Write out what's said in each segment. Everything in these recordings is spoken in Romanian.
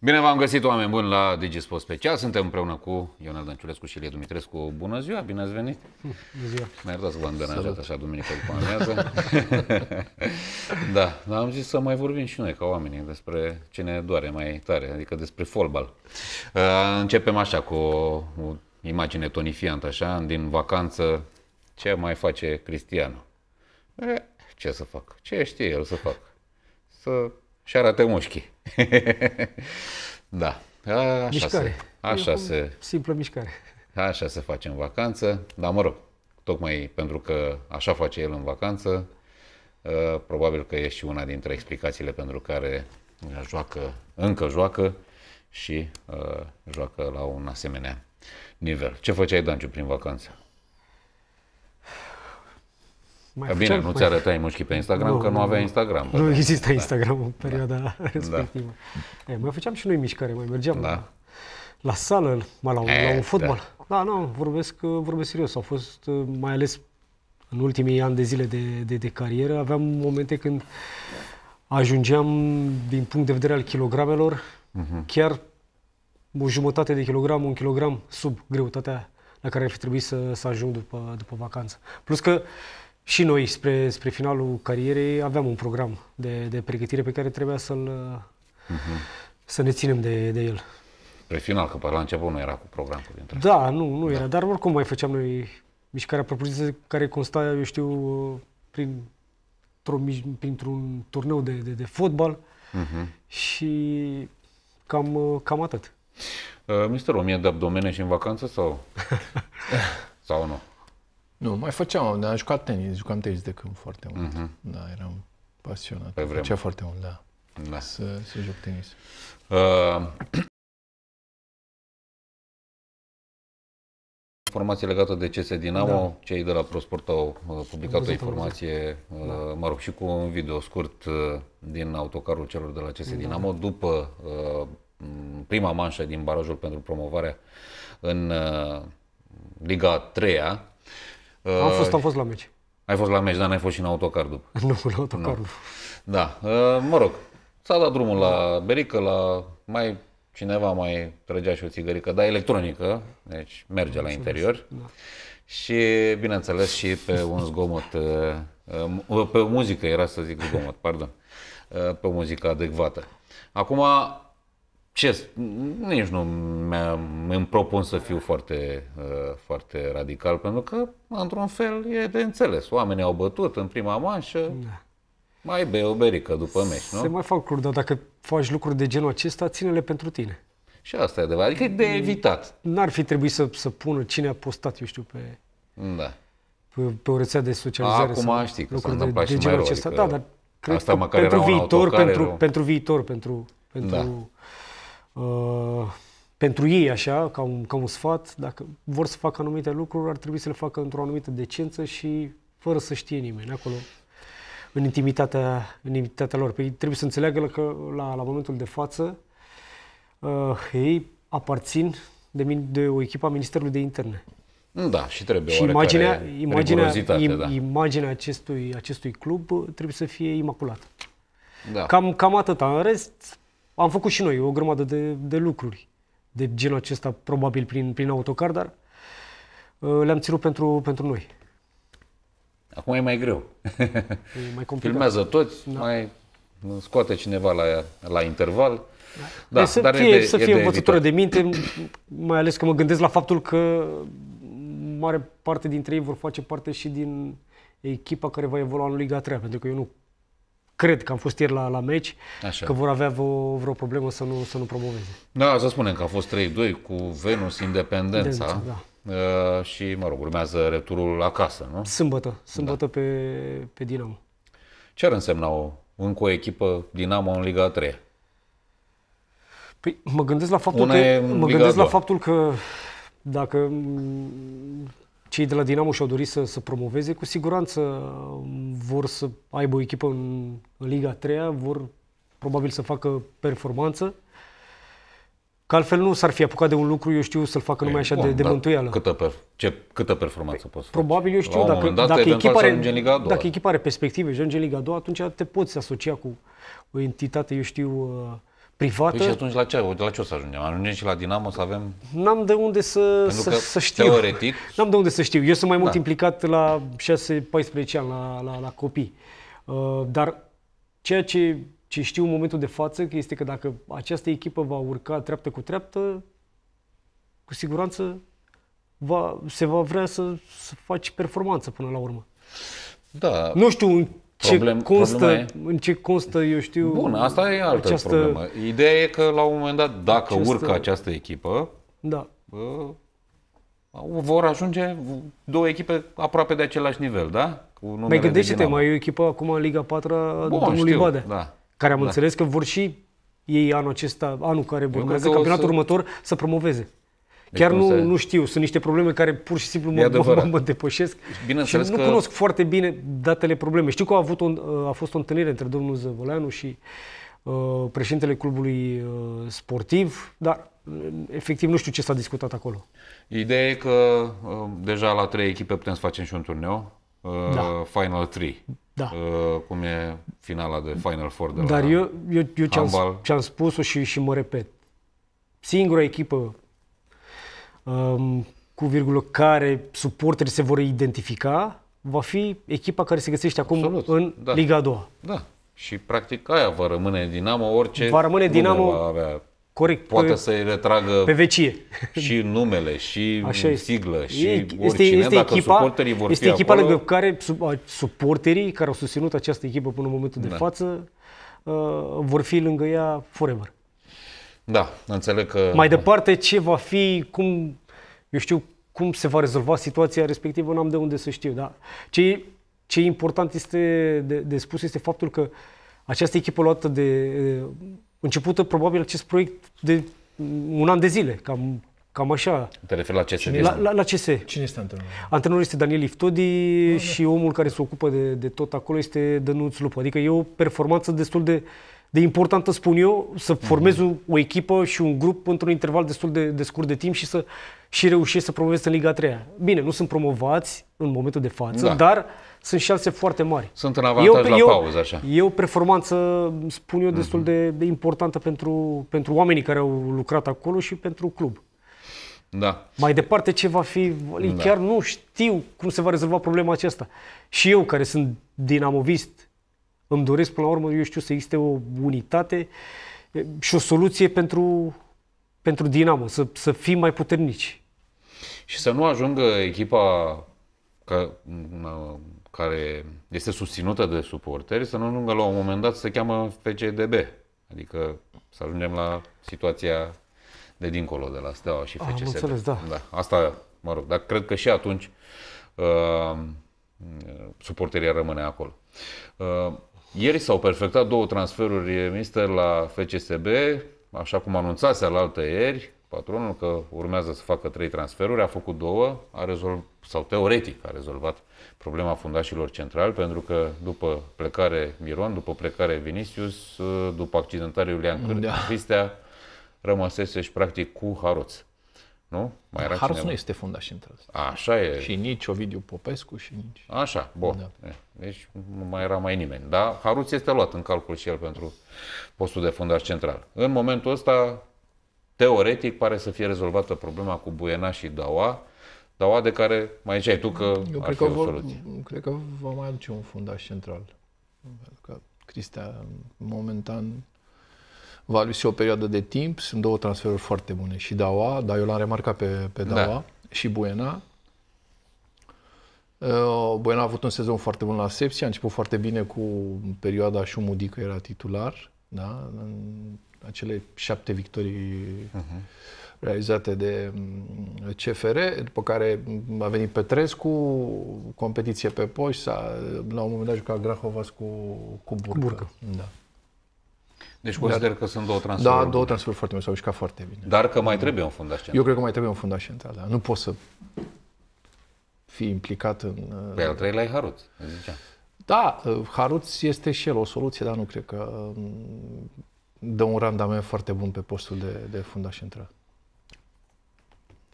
Bine v-am găsit, oameni buni, la DigiSport Special. Suntem împreună cu Ionel Dănciulescu și Ilie Dumitrescu. Bună ziua, bine ați venit! Bună ziua! Mă ați să v-am așa duminică după amiază. da, dar am zis să mai vorbim și noi, ca oamenii, despre ce ne doare mai tare, adică despre fotbal. Uh, începem așa cu o, o imagine tonifiantă, așa, din vacanță, ce mai face Cristiano? E, ce să fac? Ce știe el să fac? Să și arată mușchii. da. Așa mișcare. se, așa se, simplă mișcare. Așa se face în vacanță, dar mă rog, tocmai pentru că așa face el în vacanță, ă, probabil că e și una dintre explicațiile pentru care joacă, încă joacă și ă, joacă la un asemenea nivel. Ce făceai, Danciu, prin vacanță? Mai Bine, nu ți arătai mușchi pe Instagram, nu, că nu, nu avea Instagram. Nu, nu exista da. Instagram în perioada da. respectivă. Da. E, mai făceam și noi mișcare, mai mergeam da. la, sală, mai la, e, la un eh, da. fotbal. Da, da nu, vorbesc, vorbesc serios. Au fost, uh, mai ales în ultimii ani de zile de, de, de carieră, aveam momente când ajungeam, din punct de vedere al kilogramelor, uh-huh. chiar o jumătate de kilogram, un kilogram sub greutatea la care ar fi trebuit să, să ajung după, după vacanță. Plus că și noi, spre, spre finalul carierei, aveam un program de, de pregătire pe care trebuia să-l, uh-huh. să ne ținem de, de el. Spre final, că pe la început nu era cu programul. Dintre da, nu, nu da. era, dar oricum mai făceam noi mișcarea propriu care consta, eu știu, prin, printr-un turneu de, de, de fotbal uh-huh. și cam, cam atât. Uh, Mister, mie de abdomene și în vacanță sau, sau nu? Nu, mai făceam, dar am jucat tenis, jucam tenis de când foarte mult. Uh-huh. Da, eram pasionat. Pe vreme. foarte mult, da. da. Să, să joc tenis. Uh... Informație legată de CS Dinamo, da. cei de la ProSport au uh, publicat o informație, uh, da. mă rog, și cu un video scurt uh, din autocarul celor de la CS da. Dinamo, după prima manșă din barajul pentru promovarea în Liga 3 -a, am fost, am fost la meci. Ai fost la meci, dar n-ai fost și în autocar după. Nu, în autocar nu. Da, ă, mă rog, s-a dat drumul la berică, la mai cineva mai trăgea și o țigărică, dar electronică, deci merge la interior. Da. Și, bineînțeles, și pe un zgomot, ă, ă, pe muzică era să zic zgomot, pardon, pe o muzică adecvată. Acum, ce, nici nu îmi propun să fiu foarte, uh, foarte radical, pentru că, într-un fel, e de înțeles. Oamenii au bătut în prima manșă, da. mai bei o berică după meci, nu? Se mai fac lucruri, dar dacă faci lucruri de genul acesta, ține-le pentru tine. Și asta e adevărat, adică e de evitat. N-ar fi trebuit să, să pună cine a postat, eu știu, pe... Da. Pe, pe o rețea de socializare. Acum sau știi că s-a întâmplat de, și mai rău. Adică... Da, dar cred asta că pentru viitor, pentru, pentru viitor, pentru, pentru da Uh, pentru ei așa, ca un, ca un sfat, dacă vor să facă anumite lucruri, ar trebui să le facă într-o anumită decență și fără să știe nimeni acolo, în intimitatea, în intimitatea lor. Păi trebuie să înțeleagă că la, la momentul de față uh, ei aparțin de, de o echipă a Ministerului de Interne. Da, și trebuie și imaginea, imaginea, da. imaginea acestui, acestui club trebuie să fie imaculată. Da. Cam, cam atâta. În rest, am făcut și noi o grămadă de, de lucruri de genul acesta, probabil prin, prin autocar, dar uh, le-am ținut pentru, pentru noi. Acum e mai greu. E mai complicat. Filmează toți, da. mai scoate cineva la, la interval. Da. Da, să dar fie, e de, să fie învățătură de, de minte, mai ales că mă gândesc la faptul că mare parte dintre ei vor face parte și din echipa care va evolua în Liga 3, pentru că eu nu cred că am fost ieri la, la meci, Așa. că vor avea vreo, vreo problemă să nu, să nu promoveze. Da, să spunem că a fost 3-2 cu Venus Independența. da. Uh, și, mă rog, urmează returul acasă, nu? Sâmbătă, da. sâmbătă da. pe, pe Dinamo. Ce ar însemna o, încă o echipă Dinamo în Liga 3? Păi mă gândesc la faptul Una că, mă gândesc la faptul că dacă cei de la Dinamo și-au dorit să, să promoveze, cu siguranță vor să aibă o echipă în, în Liga 3 vor probabil să facă performanță. Că altfel nu s-ar fi apucat de un lucru, eu știu, să-l facă numai așa bun, de, de mântuială. Câtă, per, ce, câtă performanță păi, poți să Probabil, eu știu, dacă, dat, dacă, echipa are, în Liga a dacă echipa are perspective ajunge în Liga 2, atunci te poți asocia cu o entitate, eu știu, uh, privată. Păi și atunci la ce, la ce o să ajungem? Ajungem și la Dinamo să avem... N-am de unde să, să, să, să știu. Teoretic... N-am de unde să știu. Eu sunt mai mult da. implicat la 6-14 ani, la, la, la copii. Uh, dar ceea ce, ce știu în momentul de față este că dacă această echipă va urca treaptă cu treaptă, cu siguranță va, se va vrea să, să faci performanță până la urmă. Da. Nu știu Problem, constă, e... În ce constă, eu știu... Bun, asta e altă această, problemă. Ideea e că la un moment dat, dacă această, urcă această echipă, da. Bă, uh, vor ajunge două echipe aproape de același nivel, da? Cu mai gândește-te, mai e o echipă acum în Liga 4 a Bun, domnului știu, Badea, da. care am da. înțeles că vor și ei anul acesta, anul care urmează, campionatul să... următor, să promoveze. Deci Chiar nu, se... nu știu, sunt niște probleme care pur și simplu mă, mă, mă depășesc. Bineînțeles și nu că... cunosc foarte bine datele probleme. Știu că a, avut o, a fost o întâlnire între domnul Zăvoleanu și uh, președintele clubului uh, sportiv, dar uh, efectiv nu știu ce s-a discutat acolo. Ideea e că uh, deja la trei echipe putem să facem și un turneu, uh, da. Final 3. Da. Uh, cum e finala de Final Four de Dar la eu, eu, eu ce-am, ce-am spus-o și, și mă repet, singura echipă cu virgulă care suporterii se vor identifica, va fi echipa care se găsește acum Absolut, în da. Liga a doua. Da. Și practic aia va rămâne Dinamo orice va rămâne Dinamo va avea. Corect. Poate pe, să-i retragă pe vecie. și numele, și Așa este. siglă, și oricine, este, este dacă echipa, suporterii vor Este fi echipa acolo. lângă care sub, suporterii care au susținut această echipă până în momentul da. de față uh, vor fi lângă ea forever. Da, înțeleg că... Mai departe, ce va fi, cum, eu știu, cum se va rezolva situația respectivă, n-am de unde să știu, da? Ce, ce important este de, de spus este faptul că această echipă luată de... începută probabil acest proiect de un an de zile, cam, cam așa. Te referi la CS? La, la, la CS. Cine este antrenorul? Antrenorul este Daniel Iftodi da, și da. omul care se ocupă de, de tot acolo este Dănuț Lupă. Adică e o performanță destul de... Uh, de importantă, spun eu, să mhm. formez mm-hmm. o echipă și un grup într-un interval destul de, de scurt de timp și să și reușesc să promovez în Liga 3. Bine, nu sunt promovați în momentul de față, da. dar sunt șanse foarte mari. Sunt în avantaj eu, la eu, pauză, așa. E o performanță, spun eu, destul mm-hmm. de, de importantă pentru, pentru oamenii care au lucrat acolo și pentru club. Da. Mai departe ce va fi, da. chiar nu știu cum se va rezolva problema aceasta. Și eu, care sunt dinamovist, îmi doresc, până la urmă, eu știu, să existe o unitate și o soluție pentru, pentru Dinamo, să, să fim mai puternici. Și să nu ajungă echipa ca, care este susținută de suporteri, să nu ajungă la un moment dat să se cheamă FCDB. Adică să ajungem la situația de dincolo, de la Steaua și ah, FCSB. Am înțeles, da. da. Asta, mă rog, dar cred că și atunci uh, suporteria rămâne acolo. Uh, ieri s-au perfectat două transferuri eh, mister la FCSB, așa cum anunțase alaltă ieri, patronul că urmează să facă trei transferuri, a făcut două, a rezolv, sau teoretic a rezolvat problema fundașilor centrali, pentru că după plecare Miron, după plecare Vinicius, eh, după accidentarea Iulian da. rămăsese și practic cu Haroți. Nu? Mai era Harus cineva. nu este fundaș între Așa e. Și nici Ovidiu Popescu și nici... Așa, bun. Da. Deci nu mai era mai nimeni. Dar Haruț este luat în calcul și el pentru postul de fundaș central. În momentul ăsta, teoretic, pare să fie rezolvată problema cu Buena și Daua, Daua de care mai ziceai tu că Eu ar cred fi că o soluție. Vor, cred că va mai aduce un fundaș central. Pentru că Cristian, momentan, Valvisi o perioadă de timp, sunt două transferuri foarte bune. Și Dawa, dar eu l-am remarcat pe, pe Dawa da. și Buena. Uh, Buena a avut un sezon foarte bun la Sepsi, a început foarte bine cu perioada Șumudi, că era titular, da? în acele șapte victorii uh-huh. realizate de mm, CFR, după care a venit Petrescu, competiție pe poși, la un moment dat juca Grahovas cu, cu Burcă. Burcă. Da. Deci consider Dar, că sunt două transferuri. Da, două transferuri foarte bine, s-au mișcat foarte bine. Dar că mai trebuie un fundaș central. Eu cred că mai trebuie un fundaș central, da. Nu poți să fii implicat în... Uh, pe păi, al treilea e Haruț, Da, uh, Haruț este și el o soluție, dar nu cred că um, dă un randament foarte bun pe postul de, de fundaș central.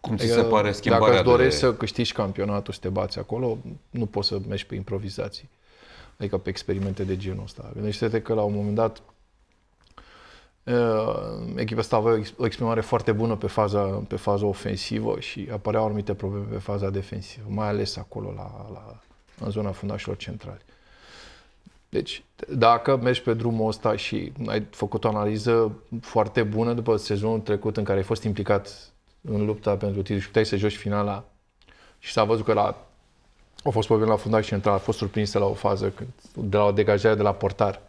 Cum ți adică, se pare schimbarea Dacă îți dorești de... să câștigi campionatul, să te bați acolo, nu poți să mergi pe improvizații. Adică pe experimente de genul ăsta. Gândește-te că la un moment dat Uh, echipa asta avea o exprimare foarte bună pe faza, pe faza ofensivă și apăreau anumite probleme pe faza defensivă, mai ales acolo la, la, în zona fundașilor centrali. Deci, dacă mergi pe drumul ăsta și ai făcut o analiză foarte bună după sezonul trecut în care ai fost implicat în lupta pentru titlu și puteai să joci finala și s-a văzut că la, au fost probleme la fundaș central, a fost surprinsă la o fază când, de la o degajare de la portar,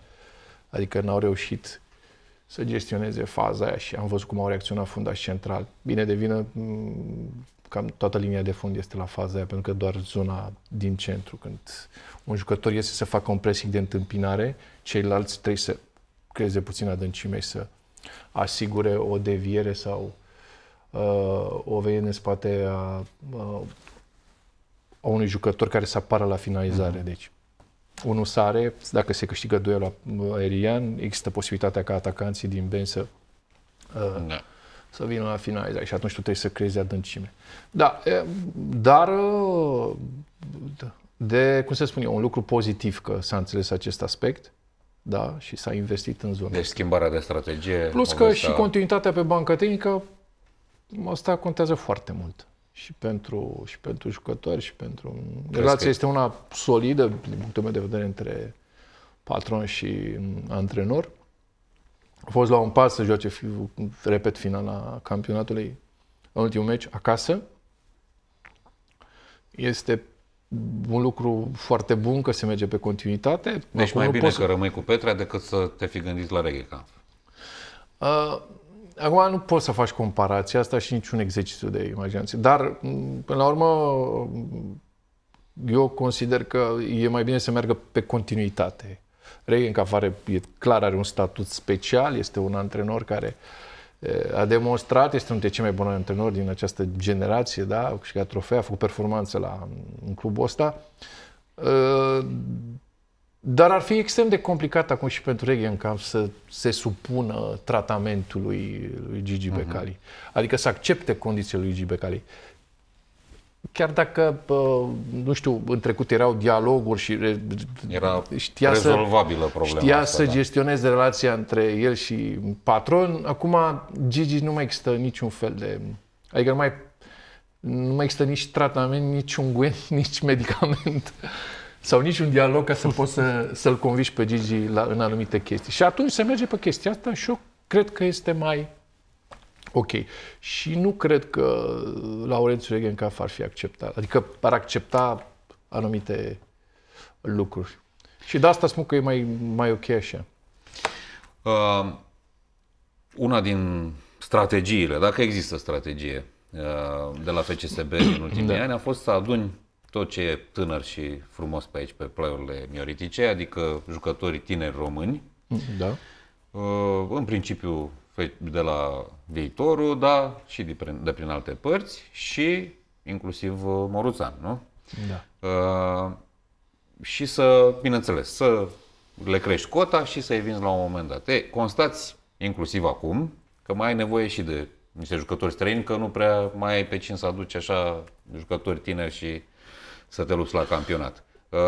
adică n-au reușit să gestioneze faza aia și am văzut cum au reacționat fundaș central. Bine de vină, mm, cam toată linia de fund este la faza aia, pentru că doar zona din centru, când un jucător iese să facă un pressing de întâmpinare, ceilalți trebuie să creeze puțin adâncime și să asigure o deviere sau uh, o venire în spate a, uh, a unui jucător care să apară la finalizare. Mm-hmm. Deci unul sare, dacă se câștigă duelul uh, aerian, există posibilitatea ca atacanții din Ben să, uh, da. să vină la finalizare exact. și atunci tu trebuie să creezi adâncime. Da, dar uh, de, cum să spun eu, un lucru pozitiv că s-a înțeles acest aspect da, și s-a investit în zona. Deci schimbarea de strategie. Plus că și și continuitatea pe bancă tehnică, asta contează foarte mult și pentru, și pentru jucători și pentru... Relația este una solidă, din punctul meu de vedere, între patron și antrenor. A fost la un pas să joace, repet, finala campionatului în ultimul meci acasă. Este un lucru foarte bun că se merge pe continuitate. Deci Acum mai bine poți... că rămâi cu Petra decât să te fi gândit la Regheca. Uh, Acum nu poți să faci comparația asta și niciun exercițiu de imaginație. Dar, până la urmă, eu consider că e mai bine să meargă pe continuitate. ca fare, e clar are un statut special, este un antrenor care a demonstrat, este unul dintre cei mai buni antrenori din această generație, da? și ca trofee a făcut performanță la, în clubul ăsta. Dar ar fi extrem de complicat acum și pentru Camp să se supună tratamentului lui Gigi uh-huh. Becali. Adică să accepte condițiile lui Gigi Becali. Chiar dacă, nu știu, în trecut erau dialoguri și Era știa rezolvabilă problema știa asta, să da. gestioneze relația între el și patron, acum Gigi nu mai există niciun fel de... Adică nu mai, nu mai există nici tratament, nici unguent, nici medicament sau nici un dialog ca să poți să, să-l conviști pe Gigi la, în anumite chestii. Și atunci se merge pe chestia asta și eu cred că este mai ok. Și nu cred că Laurențiu Regencaf ar fi acceptat, adică ar accepta anumite lucruri. Și de asta spun că e mai, mai ok așa. Uh, una din strategiile, dacă există strategie uh, de la FCSB în ultimii da. ani, a fost să aduni tot ce e tânăr și frumos pe aici, pe playurile mioritice, adică jucătorii tineri români. Da. Uh, în principiu de la viitorul, da, și de prin, de prin alte părți și inclusiv uh, Moruțan, nu? Da. Uh, și să, bineînțeles, să le crești cota și să-i vinzi la un moment dat. Ei, constați, inclusiv acum, că mai ai nevoie și de niște jucători străini, că nu prea mai ai pe cine să aduci așa jucători tineri și să te lupți la campionat. Uh,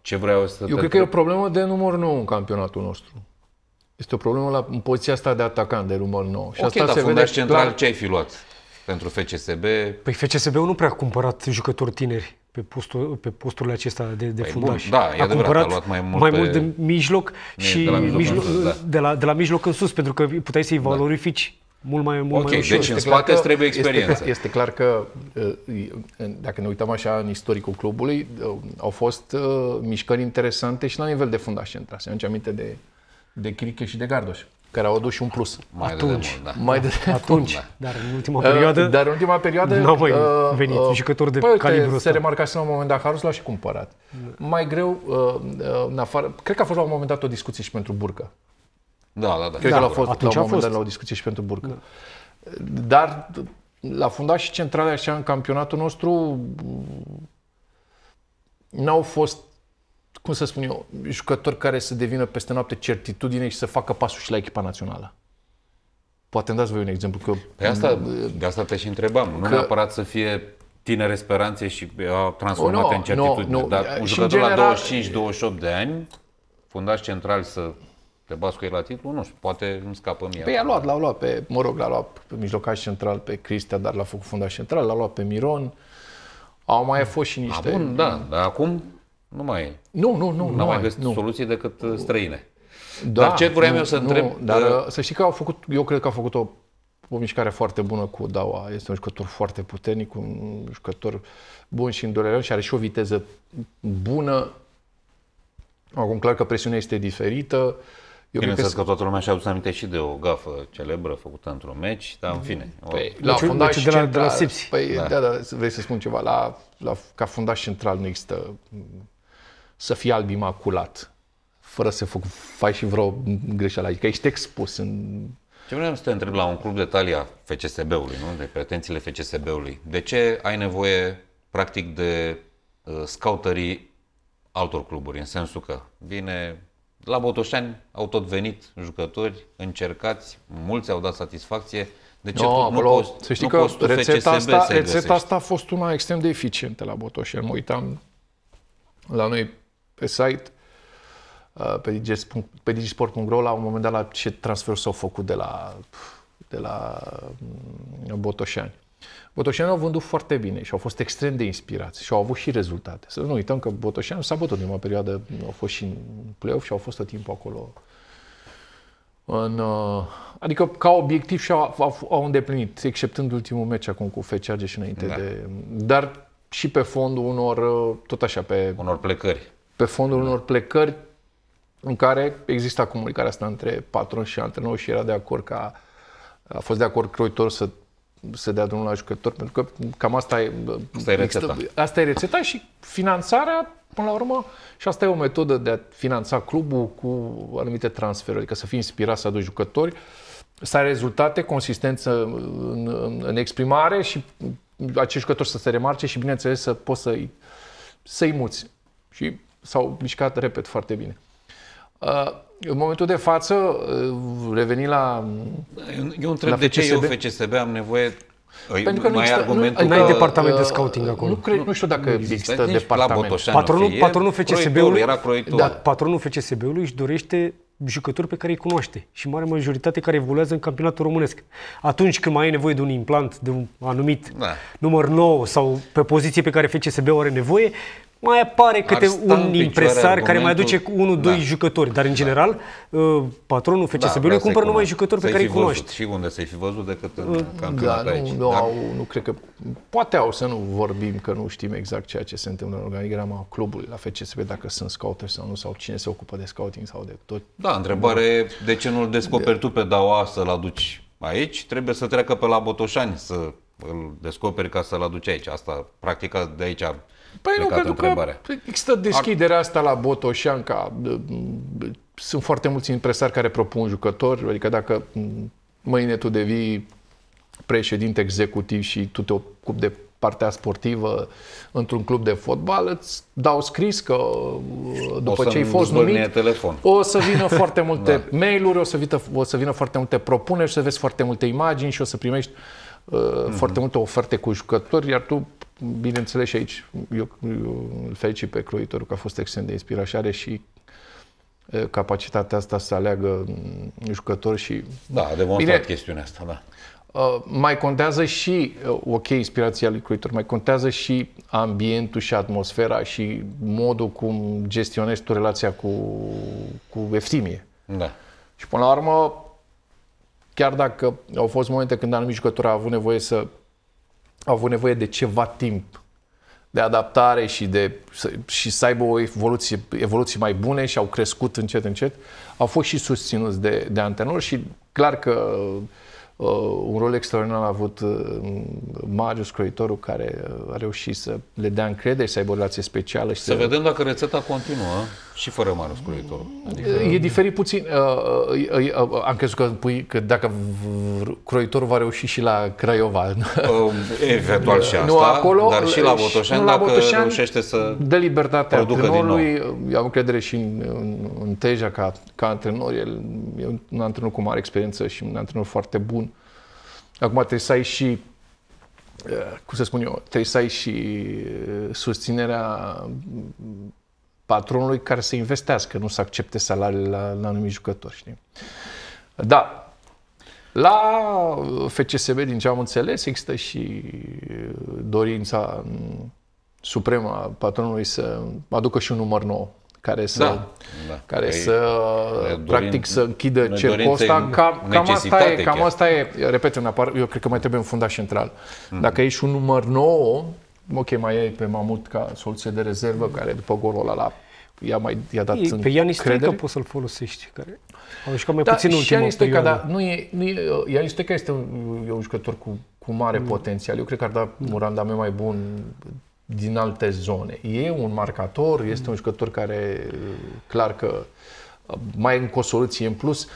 ce vreau să Eu te cred că e o problemă de număr nou în campionatul nostru. Este o problemă la, în poziția asta de atacant, de număr nou. Și okay, asta dar se vede central doar... ce ai fi luat pentru FCSB? Păi FCSB-ul nu prea a cumpărat jucători tineri pe, postul, pe posturile acestea de, de păi fundaș. da, a adevărat, cumpărat a luat mai mult, mai pe... mult de mijloc și de la mijloc, mijloc, da. de, la, de la mijloc în sus, pentru că puteai să-i da. valorifici mult mai mult Ok, mai deci ușor. deci în spate că, trebuie experiență. Este, este clar că, uh, dacă ne uităm așa în istoricul clubului, uh, au fost uh, mișcări interesante și la nivel de fundaș central. se ne aminte de, de Criche și de Gardoș care au adus și un plus. Mai atunci, de demult, da. Mai de atunci, da. dar în ultima perioadă... Uh, dar în ultima perioadă... Nu au mai uh, venit uh, jucători de păi, calibru ăsta. Se și la un moment dat, Harus l-a și cumpărat. Da. Mai greu, uh, uh, în afară... Cred că a fost la un moment dat o discuție și pentru Burcă. Da, da, da. Cred da, că l-a fost Atunci la un moment dat la o discuție și pentru Burcă. Da. Dar la fundat și centrale așa în campionatul nostru n-au fost cum să spun eu, jucători care să devină peste noapte certitudine și să facă pasul și la echipa națională. Poate îmi dați voi un exemplu. Că, păi asta, de asta te și întrebam. Că, nu neapărat să fie tinere speranțe și transformate no, în certitudine, no, no, dar un jucător general, la 25-28 de ani, fundaș central să pe Bascu e la titlu? Nu știu, poate îmi scapă mie. Păi a luat, l-a luat pe, mă rog, l-a luat pe mijlocaș central pe Cristea, dar l-a făcut fundaș central, l-a luat pe Miron. Au mai fost și niște... bun, da, dar acum nu mai e. Nu, nu, nu. N-am mai găsit nu. soluții decât uh, străine. Da, dar ce vreau nu, eu să nu, întreb... Dar că... Uh, să știi că au făcut, eu cred că au făcut o, o mișcare foarte bună cu Daua. Este un jucător foarte puternic, un jucător bun și îndurerat și are și o viteză bună. Acum, clar că presiunea este diferită. Uh, eu Bineînțeles că, că toată lumea și-a adus aminte și de o gafă celebră făcută într-un meci, dar în fine. O... Păi, la deci, fundaș deci de, la, de la Sipsi. Păi, da. da, da, vrei să spun ceva. La, la, ca fundaș central nu există să fie alb imaculat, fără să fac, faci și vreo greșeală. Adică ești expus în... Ce vreau să te întreb la un club de talia FCSB-ului, nu? de pretențiile FCSB-ului, de ce ai nevoie practic de uh, scoutării altor cluburi, în sensul că vine la Botoșani au tot venit jucători, încercați, mulți au dat satisfacție. De ce no, nu acolo, nu poți, să știi nu că poți rețeta, asta, rețeta asta a fost una extrem de eficientă la Botoșani. Mă uitam la noi pe site, uh, pe digisport.ro, la un moment dat la ce transfer s-au făcut de la, de la mm, Botoșani. Botoșanu au vândut foarte bine și au fost extrem de inspirați și au avut și rezultate. Să nu uităm că Botoșanu s-a bătut în o perioadă, au fost și în play-off și au fost tot timpul acolo. În, uh, adică ca obiectiv și au, au, au îndeplinit, exceptând ultimul meci acum cu FCAG și înainte da. de... Dar și pe fondul unor, uh, tot așa, pe... Unor plecări. Pe fondul da. unor plecări în care exista comunicarea asta între patron și antrenor și era de acord ca a fost de acord Croitor să să dea drumul la jucători, pentru că cam asta e, asta e rețeta. Asta e rețeta și finanțarea, până la urmă, și asta e o metodă de a finanța clubul cu anumite transferuri, adică să fii inspirat să aduci jucători, să ai rezultate, consistență în, în exprimare și acești jucători să se remarce și, bineînțeles, să poți să-i, să-i muți. Și s-au mișcat, repet, foarte bine. Uh, în momentul de față, uh, reveni la Eu întreb la de ce eu FCSB am nevoie pentru că nu există, argumentul nu, că, ai departament de uh, scouting acolo. Nu, cred, nu, știu dacă nu există, există departament. Patronul, fie, patronul FCSB-ului, era da, patronul FCSB-ului își dorește jucători pe care îi cunoaște și mare majoritate care evoluează în campionatul românesc. Atunci când mai ai nevoie de un implant de un anumit da. număr nou sau pe poziție pe care FCSB are nevoie, mai apare câte un impresar care mai aduce 1 doi da. jucători, dar în da. general uh, da. patronul FCSB-ului da, cumpără numai jucători pe care îi cunoști. Și unde să-i fi văzut decât în da, campionat da, aici. Nu, dar... au, nu cred că... Poate au să nu vorbim că nu știm exact ceea ce se întâmplă în organigrama clubului la FCSB, dacă sunt scouter sau nu, sau cine se ocupă de scouting sau de tot. Da, întrebare, de ce nu-l descoperi de... tu pe Daua să-l aduci aici? Trebuie să treacă pe la Botoșani să îl descoperi ca să-l aduci aici. Asta, practica de aici Păi nu, pentru că există deschiderea asta la Botoșan, ca sunt foarte mulți impresari care propun jucători, adică dacă mâine tu devii președinte executiv și tu te ocupi de partea sportivă într-un club de fotbal, îți dau scris că după ce ai fost numit, telefon. o să vină foarte multe da. mail-uri, o să, vină, o să vină foarte multe propuneri o să vezi foarte multe imagini și o să primești mm-hmm. foarte multe oferte cu jucători, iar tu, bineînțeles, și aici eu, eu îl felicit pe croitorul că a fost extrem de inspirat și are și uh, capacitatea asta să aleagă mm, jucători și... Da, a demonstrat Bine, chestiunea asta, da. Uh, mai contează și, ok, inspirația lui Cruitor, mai contează și ambientul și atmosfera și modul cum gestionezi tu relația cu, cu Eftimie. Da. Și până la urmă, chiar dacă au fost momente când anumiti jucători au avut nevoie să au avut nevoie de ceva timp de adaptare și, de, și să aibă o evoluție, evoluție mai bune și au crescut încet, încet, au fost și susținuți de, de antenor și clar că uh, un rol extraordinar a avut uh, Marius Croitoru care a reușit să le dea încredere și să aibă o relație specială. Și să, să vedem dacă rețeta continuă. Și fără Marius Croitorul. Adică... E diferit puțin. Uh, uh, uh, am crezut că pui că dacă Croitorul va reuși și la Craiova. Um, eventual și asta, nu acolo, dar și la Botoșan, și dacă la Botoșan reușește să de libertatea antrenorului. Eu am încredere și în, în, în Teja ca, ca antrenor. El e un antrenor cu mare experiență și un antrenor foarte bun. Acum trebuie să ai și cum să spun eu, trebuie să ai și susținerea patronului care să investească, nu să accepte salariile la, la anumiti jucători. Știi? Da, la FCSB, din ce am înțeles, există și uh, dorința mm, supremă a patronului să aducă și un număr nou care să, da. da. care păi, să dorim, practic să închidă cercul ăsta. Cam, cam, asta e, cam asta e, repet, în apar, eu cred că mai trebuie un fundaș central. Mm-hmm. Dacă ești un număr nou, ok, mai e pe Mamut ca soluție de rezervă, care după golul ăla la i-a mai i-a dat Pe Ianis Stoica poți să-l folosești, care a jucat mai da, puțin în ultima Ianis Stoica, da, nu e, nu e, uh, Ianis Stoica este un, e un jucător cu, cu mare mm. potențial. Eu cred că ar da mm. un randament mai bun din alte zone. E un marcator, este mm. un jucător care uh, clar că uh, mai e încă o soluție în plus. Uh,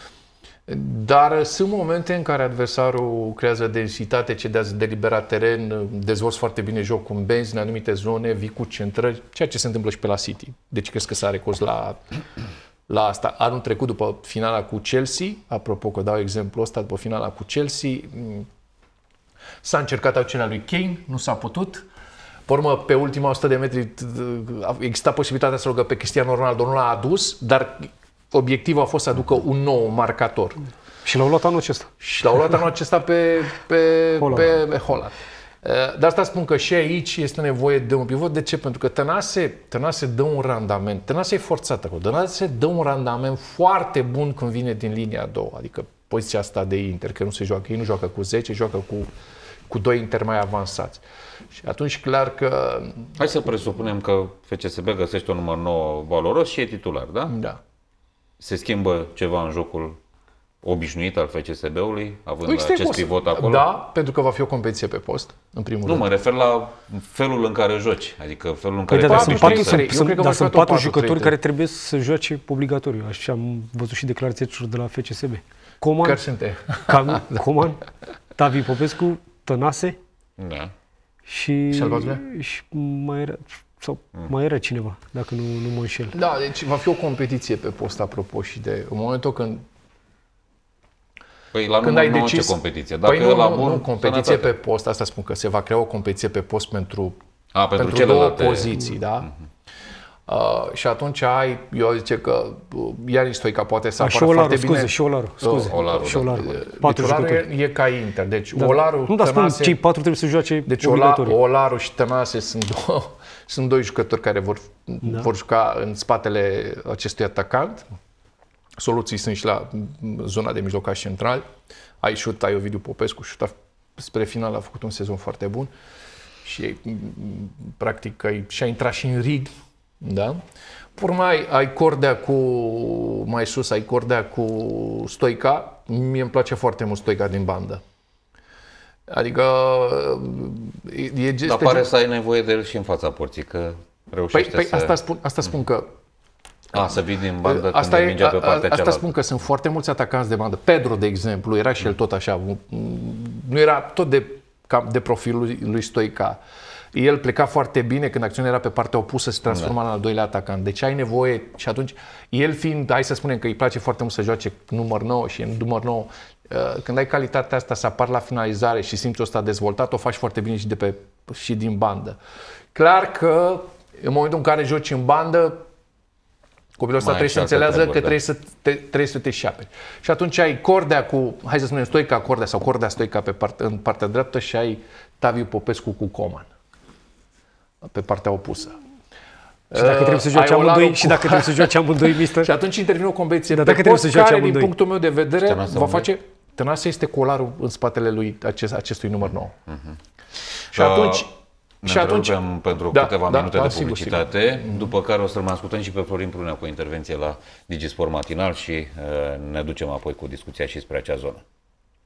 dar sunt momente în care adversarul creează densitate, cedează deliberat teren, dezvolți foarte bine jocul cu benzi în anumite zone, vii cu centrări, ceea ce se întâmplă și pe la City. Deci crezi că s-a recurs la, la asta. Anul trecut, după finala cu Chelsea, apropo că dau exemplu ăsta, după finala cu Chelsea, mm, s-a încercat acela lui Kane, nu s-a putut. Pe urmă, pe ultima 100 de metri exista posibilitatea să rugă pe Cristiano Ronaldo, nu l-a adus, dar obiectivul a fost să aducă un nou marcator. Și l-au luat anul acesta. Și l-au luat anul acesta pe, pe, Holland. pe Holland. Eh, de asta spun că și aici este nevoie de un pivot. De ce? Pentru că Tănase, Tănase dă un randament. Tănase e forțat acolo. Tănase dă un randament foarte bun când vine din linia a doua. Adică poziția asta de Inter, că nu se joacă. Ei nu joacă cu 10, joacă cu, cu doi Inter mai avansați. Și atunci clar că... Hai să presupunem că FCSB găsește un număr nou valoros și e titular, da? Da se schimbă ceva în jocul obișnuit al FCSB-ului, având Ui, acest post. pivot acolo? Da, pentru că va fi o competiție pe post, în primul nu, rând. Nu, mă refer la felul în care joci, adică felul în păi care... Păi, da, sunt patru, sunt, că da, sunt patru jucători 3, care trebuie să joace obligatoriu, așa am văzut și declarația de la FCSB. Coman, care sunt Cam, da. Coman, Tavi Popescu, Tănase da. și, și, și mai era, sau mm. mai era cineva, dacă nu, nu mă înșel. Da, deci va fi o competiție pe post, apropo, și de în momentul când Păi la când ai decis... ce competiție? Păi dacă păi nu, la bun, nu, competiție sănătate. pe post, asta spun că se va crea o competiție pe post pentru, A, pentru, pentru celelalte... două poziții, da? Mm-hmm. Uh, și atunci ai, eu zice că uh, iar Stoica poate să da, apară foarte bine. Scuze, și Olaru, uh, scuze. Uh, Olaru, și da. Olaru. Da. Patru deci Olaru e, e, ca Inter. Deci da. da. Olaru, Nu, dar spun, cei patru trebuie să joace Deci Olaru, Olaru și Tănase sunt sunt doi jucători care vor, da. vor juca în spatele acestui atacant. Soluții sunt și la zona de mijlocaș central. Ai șut, ai Ovidiu Popescu, șuta spre final a făcut un sezon foarte bun. Și practic și-a intrat și în ritm da? Urmai ai cordea cu, mai sus, ai cordea cu stoica. Mie îmi place foarte mult stoica din bandă. Adică e, e Dar pare să ai nevoie de el și în fața porții, că reușește păi, păi să... asta spun, asta spun că a, să vii din bandă asta când e, mingea pe partea Asta cealaltă. spun că sunt foarte mulți atacanți de bandă. Pedro, de exemplu, era și el tot așa. Nu era tot de, cam de profilul lui Stoica. Uh, el pleca foarte bine când acțiunea era pe partea opusă, se transforma da. în al doilea atacant. Deci ai nevoie și atunci, el fiind, hai să spunem că îi place foarte mult să joace număr 9 și în număr 9, uh, când ai calitatea asta să apar la finalizare și simți o ăsta dezvoltat, o faci foarte bine și, de pe, și din bandă. Clar că în momentul în care joci în bandă, Copilul ăsta trebuie să înțeleagă că trebuie să, te, trebuie să te șaperi. Și atunci ai Cordea cu, hai să spunem, Stoica Cordea sau Cordea Stoica pe part, în partea dreaptă și ai Taviu Popescu cu Coman pe partea opusă. Și dacă uh, trebuie să joace amândoi, cu... și dacă trebuie să joace amândoi, mister. și atunci intervine o convenție dacă trebuie să joace care, amândoi. din punctul meu de vedere, va face... Tănase este colarul în spatele lui acest, acestui număr nou. Uh-huh. Și uh, atunci... Ne și atunci pentru da, câteva da, minute da, de sigur, publicitate, sigur, sigur. după care o să-l mai ascultăm și pe Florin Prunea cu intervenție la Digisport Matinal și uh, ne ducem apoi cu discuția și spre acea zonă.